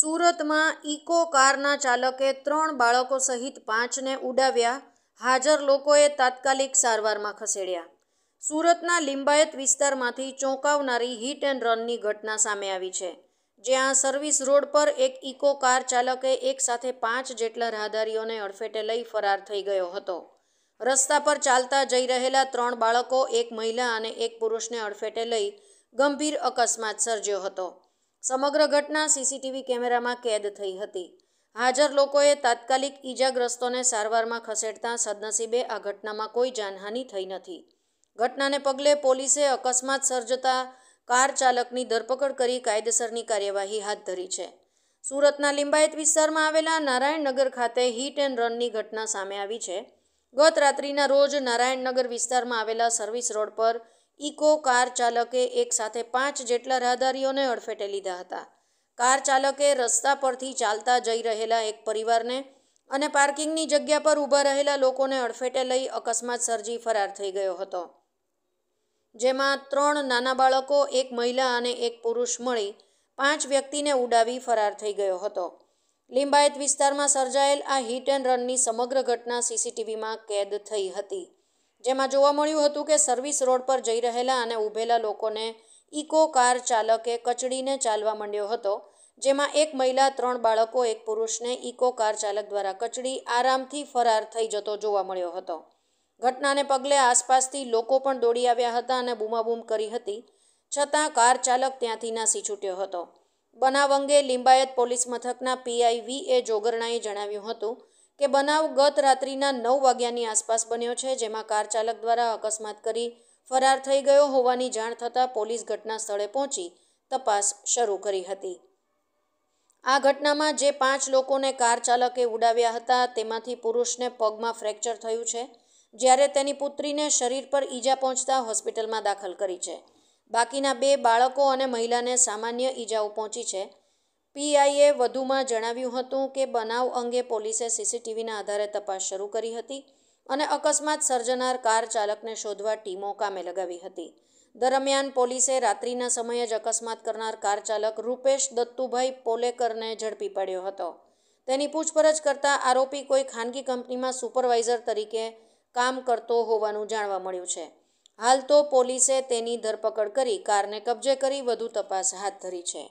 સુરતમાં ઇકો કારના ચાલકે ત્રણ બાળકો સહિત પાંચને ઉડાવ્યા હાજર લોકોએ તાત્કાલિક સારવારમાં ખસેડ્યા સુરતના લિંબાયત વિસ્તારમાંથી ચોંકાવનારી હિટ એન્ડ રનની ઘટના સામે આવી છે જ્યાં સર્વિસ રોડ પર એક ઇકો કાર ચાલકે એક સાથે પાંચ જેટલા રાહદારીઓને અડફેટે લઈ ફરાર થઈ ગયો હતો રસ્તા પર ચાલતા જઈ રહેલા ત્રણ બાળકો એક મહિલા અને એક પુરુષને અડફેટે લઈ ગંભીર અકસ્માત સર્જ્યો હતો સમગ્ર ઘટના સીસીટીવી કેમેરામાં કેદ થઈ હતી હાજર લોકોએ તાત્કાલિક ઈજાગ્રસ્તોને સારવારમાં ખસેડતા સદનસીબે આ ઘટનામાં કોઈ જાનહાનિ થઈ નથી ઘટનાને પગલે પોલીસે અકસ્માત સર્જતા કાર ચાલકની ધરપકડ કરી કાયદેસરની કાર્યવાહી હાથ ધરી છે સુરતના લિંબાયત વિસ્તારમાં આવેલા નારાયણનગર ખાતે હિટ એન્ડ રનની ઘટના સામે આવી છે ગત રાત્રિના રોજ નારાયણનગર વિસ્તારમાં આવેલા સર્વિસ રોડ પર ઇકો કાર ચાલકે એકસાથે પાંચ જેટલા રાહદારીઓને અડફેટે લીધા હતા કાર ચાલકે રસ્તા પરથી ચાલતા જઈ રહેલા એક પરિવારને અને પાર્કિંગની જગ્યા પર ઊભા રહેલા લોકોને અડફેટે લઈ અકસ્માત સર્જી ફરાર થઈ ગયો હતો જેમાં ત્રણ નાના બાળકો એક મહિલા અને એક પુરુષ મળી પાંચ વ્યક્તિને ઉડાવી ફરાર થઈ ગયો હતો લિંબાયત વિસ્તારમાં સર્જાયેલ આ હિટ એન્ડ રનની સમગ્ર ઘટના સીસીટીવીમાં કેદ થઈ હતી જેમાં જોવા મળ્યું હતું કે સર્વિસ રોડ પર જઈ રહેલા અને ઊભેલા લોકોને ઇકો કાર ચાલકે કચડીને ચાલવા માંડ્યો હતો જેમાં એક મહિલા ત્રણ બાળકો એક પુરુષને ઇકો કાર ચાલક દ્વારા કચડી આરામથી ફરાર થઈ જતો જોવા મળ્યો હતો ઘટનાને પગલે આસપાસથી લોકો પણ દોડી આવ્યા હતા અને બૂમાબૂમ કરી હતી છતાં કાર ચાલક ત્યાંથી નાસી છૂટ્યો હતો બનાવ અંગે લિંબાયત પોલીસ મથકના પીઆઈ વી એ જોગરણાએ જણાવ્યું હતું કે બનાવ ગત રાત્રિના નવ વાગ્યાની આસપાસ બન્યો છે જેમાં કાર ચાલક દ્વારા અકસ્માત કરી ફરાર થઈ ગયો હોવાની જાણ થતાં પોલીસ ઘટના સ્થળે પહોંચી તપાસ શરૂ કરી હતી આ ઘટનામાં જે પાંચ લોકોને કાર ચાલકે ઉડાવ્યા હતા તેમાંથી પુરુષને પગમાં ફ્રેક્ચર થયું છે જ્યારે તેની પુત્રીને શરીર પર ઈજા પહોંચતા હોસ્પિટલમાં દાખલ કરી છે બાકીના બે બાળકો અને મહિલાને સામાન્ય ઈજાઓ પહોંચી છે પીઆઈએ વધુમાં જણાવ્યું હતું કે બનાવ અંગે પોલીસે સીસીટીવીના આધારે તપાસ શરૂ કરી હતી અને અકસ્માત સર્જનાર કાર ચાલકને શોધવા ટીમો કામે લગાવી હતી દરમિયાન પોલીસે રાત્રિના સમયે જ અકસ્માત કરનાર કાર ચાલક રૂપેશ દત્તુભાઈ પોલેકરને ઝડપી પાડ્યો હતો તેની પૂછપરછ કરતાં આરોપી કોઈ ખાનગી કંપનીમાં સુપરવાઇઝર તરીકે કામ કરતો હોવાનું જાણવા મળ્યું છે હાલ તો પોલીસે તેની ધરપકડ કરી કારને કબજે કરી વધુ તપાસ હાથ ધરી છે